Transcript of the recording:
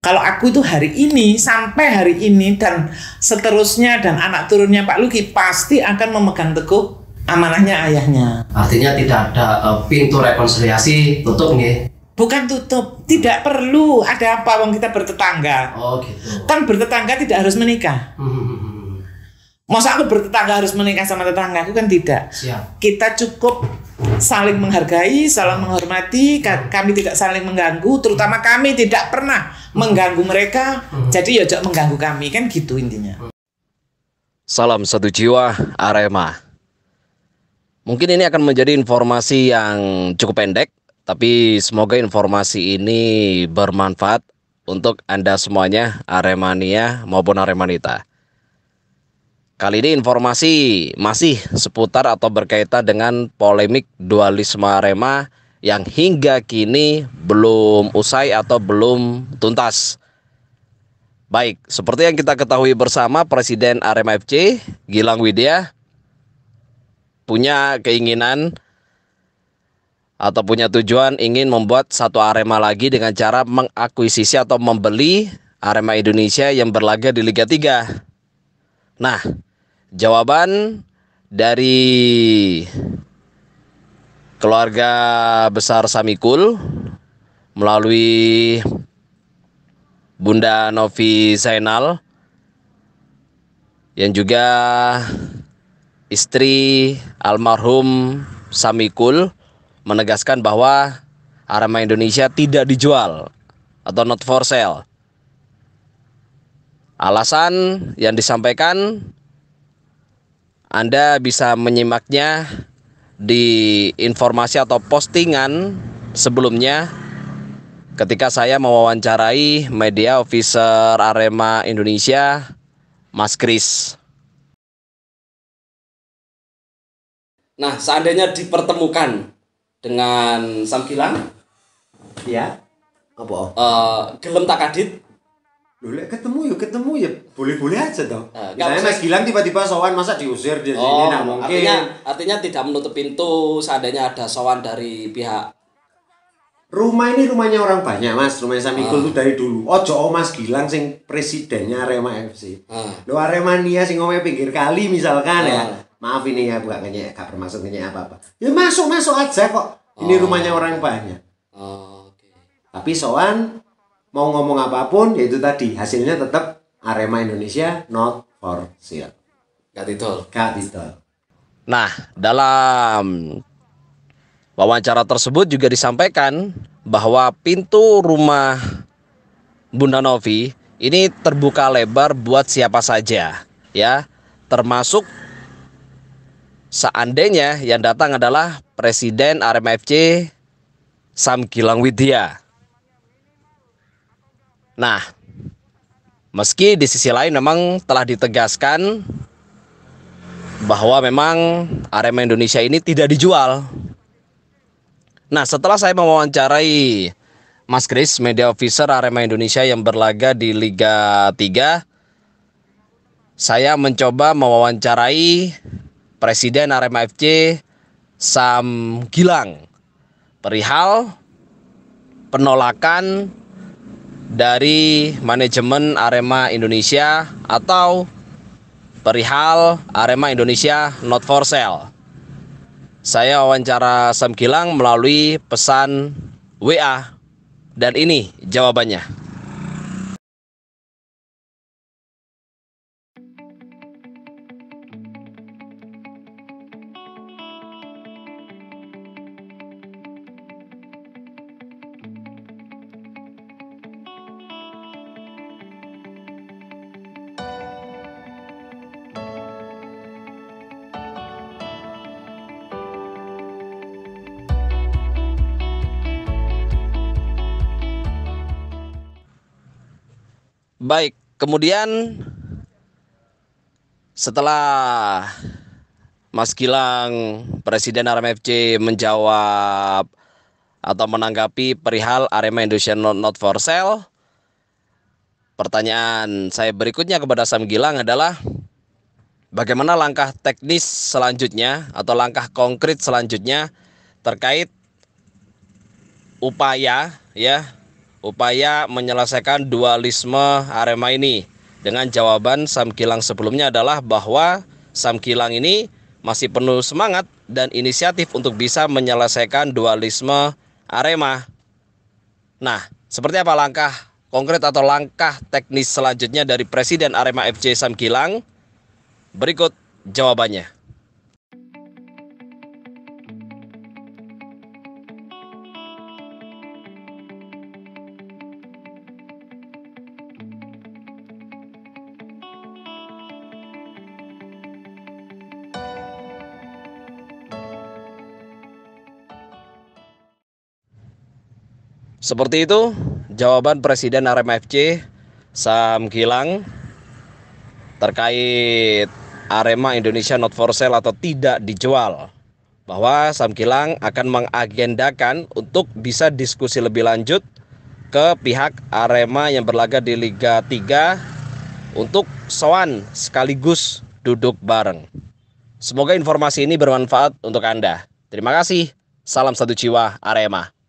kalau aku itu hari ini sampai hari ini dan seterusnya dan anak turunnya Pak Luki pasti akan memegang teguh amanahnya ayahnya. Artinya tidak ada uh, pintu rekonsiliasi tutup nih. Bukan tutup, tidak perlu ada apa wong kita bertetangga. Oh gitu. Kan bertetangga tidak harus menikah. Hmm, hmm, hmm, Masa aku bertetangga harus menikah sama tetangga? Aku kan tidak. Siap. Kita cukup saling menghargai, saling menghormati, hmm. kami tidak saling mengganggu, terutama kami tidak pernah hmm. mengganggu mereka. Hmm. Jadi ya jangan mengganggu kami, kan gitu intinya. Salam satu jiwa Arema. Mungkin ini akan menjadi informasi yang cukup pendek, tapi semoga informasi ini bermanfaat untuk Anda semuanya, Aremania maupun Aremanita. Kali ini informasi masih seputar atau berkaitan dengan polemik dualisme Arema yang hingga kini belum usai atau belum tuntas. Baik, seperti yang kita ketahui bersama Presiden Arema FC Gilang Widya punya keinginan atau punya tujuan ingin membuat satu Arema lagi dengan cara mengakuisisi atau membeli Arema Indonesia yang berlaga di Liga 3. Nah, jawaban dari keluarga besar Samikul melalui Bunda Novi Zainal yang juga istri almarhum Samikul menegaskan bahwa Arema Indonesia tidak dijual atau not for sale. Alasan yang disampaikan anda bisa menyimaknya di informasi atau postingan sebelumnya ketika saya mewawancarai media officer Arema Indonesia, Mas Kris. Nah, seandainya dipertemukan dengan Kilang, ya, apa? Uh, eh, gelem Takadit Loh, ketemu yuk ya ketemu ya boleh-boleh aja toh. Nah, Misalnya Mas Gilang tiba-tiba sowan masa diusir di sini oh, nah mungkin. Artinya artinya tidak menutup pintu seandainya ada sowan dari pihak Rumah ini rumahnya orang banyak mas, rumahnya Samikul ah. tuh dari dulu. Ojo oh, Mas Gilang sing presidennya Arema FC. Ah. Lo Aremania sing ngomongnya pinggir kali misalkan ya. ah. ya. Maaf ini ya bukan ngenyek, gak bermaksud ngenyek apa-apa. Ya masuk masuk aja kok. Ini oh. rumahnya orang banyak. Oh, ah, okay. Tapi soan mau ngomong apapun yaitu tadi hasilnya tetap Arema Indonesia not for sale. Katitol. Katitol. Nah, dalam wawancara tersebut juga disampaikan bahwa pintu rumah Bunda Novi ini terbuka lebar buat siapa saja, ya, termasuk seandainya yang datang adalah Presiden Arema FC Sam Gilang Widya Nah, meski di sisi lain memang telah ditegaskan bahwa memang Arema e Indonesia ini tidak dijual. Nah, setelah saya mewawancarai Mas Kris, media officer Arema e Indonesia yang berlaga di Liga 3, saya mencoba mewawancarai Presiden Arema FC Sam Gilang perihal penolakan dari manajemen Arema Indonesia atau perihal Arema Indonesia not for sale. Saya wawancara Sam Kilang melalui pesan WA dan ini jawabannya. Baik, kemudian setelah Mas Gilang, Presiden RMFC menjawab atau menanggapi perihal Arema Indonesia not for sale. Pertanyaan saya berikutnya kepada Sam Gilang adalah bagaimana langkah teknis selanjutnya atau langkah konkret selanjutnya terkait upaya ya upaya menyelesaikan dualisme Arema ini dengan jawaban Sam Kilang sebelumnya adalah bahwa Sam Kilang ini masih penuh semangat dan inisiatif untuk bisa menyelesaikan dualisme Arema. Nah, seperti apa langkah konkret atau langkah teknis selanjutnya dari Presiden Arema FC Sam Kilang? Berikut jawabannya. Seperti itu jawaban Presiden Arema FC Sam Kilang terkait Arema Indonesia not for sale atau tidak dijual. Bahwa Sam Kilang akan mengagendakan untuk bisa diskusi lebih lanjut ke pihak Arema yang berlaga di Liga 3 untuk soan sekaligus duduk bareng. Semoga informasi ini bermanfaat untuk Anda. Terima kasih. Salam satu jiwa Arema.